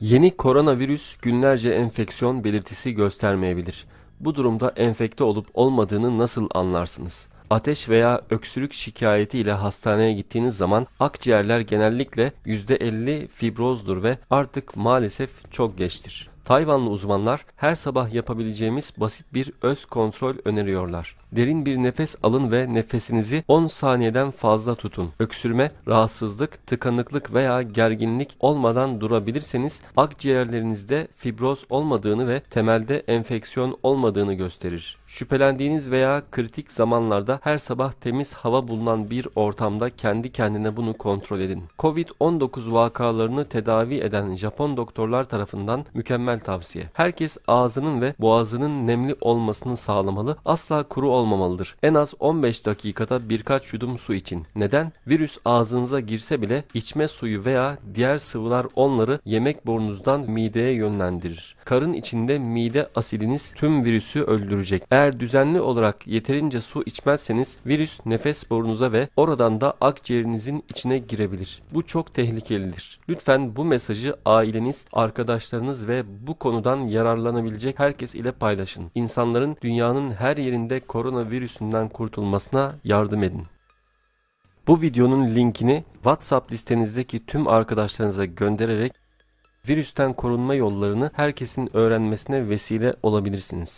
Yeni koronavirüs günlerce enfeksiyon belirtisi göstermeyebilir. Bu durumda enfekte olup olmadığını nasıl anlarsınız? Ateş veya öksürük şikayeti ile hastaneye gittiğiniz zaman akciğerler genellikle %50 fibrozdur ve artık maalesef çok geçtir. Tayvanlı uzmanlar her sabah yapabileceğimiz basit bir öz kontrol öneriyorlar. Derin bir nefes alın ve nefesinizi 10 saniyeden fazla tutun. Öksürme, rahatsızlık, tıkanıklık veya gerginlik olmadan durabilirseniz akciğerlerinizde fibroz olmadığını ve temelde enfeksiyon olmadığını gösterir. Şüphelendiğiniz veya kritik zamanlarda her sabah temiz hava bulunan bir ortamda kendi kendine bunu kontrol edin. Covid-19 vakalarını tedavi eden Japon doktorlar tarafından mükemmel temel tavsiye. Herkes ağzının ve boğazının nemli olmasını sağlamalı. Asla kuru olmamalıdır. En az 15 dakikada birkaç yudum su için. Neden? Virüs ağzınıza girse bile içme suyu veya diğer sıvılar onları yemek borunuzdan mideye yönlendirir. Karın içinde mide asidiniz tüm virüsü öldürecek. Eğer düzenli olarak yeterince su içmezseniz virüs nefes borunuza ve oradan da akciğerinizin içine girebilir. Bu çok tehlikelidir. Lütfen bu mesajı aileniz, arkadaşlarınız ve bu bu konudan yararlanabilecek herkes ile paylaşın. İnsanların dünyanın her yerinde koronavirüsünden kurtulmasına yardım edin. Bu videonun linkini WhatsApp listenizdeki tüm arkadaşlarınıza göndererek virüsten korunma yollarını herkesin öğrenmesine vesile olabilirsiniz.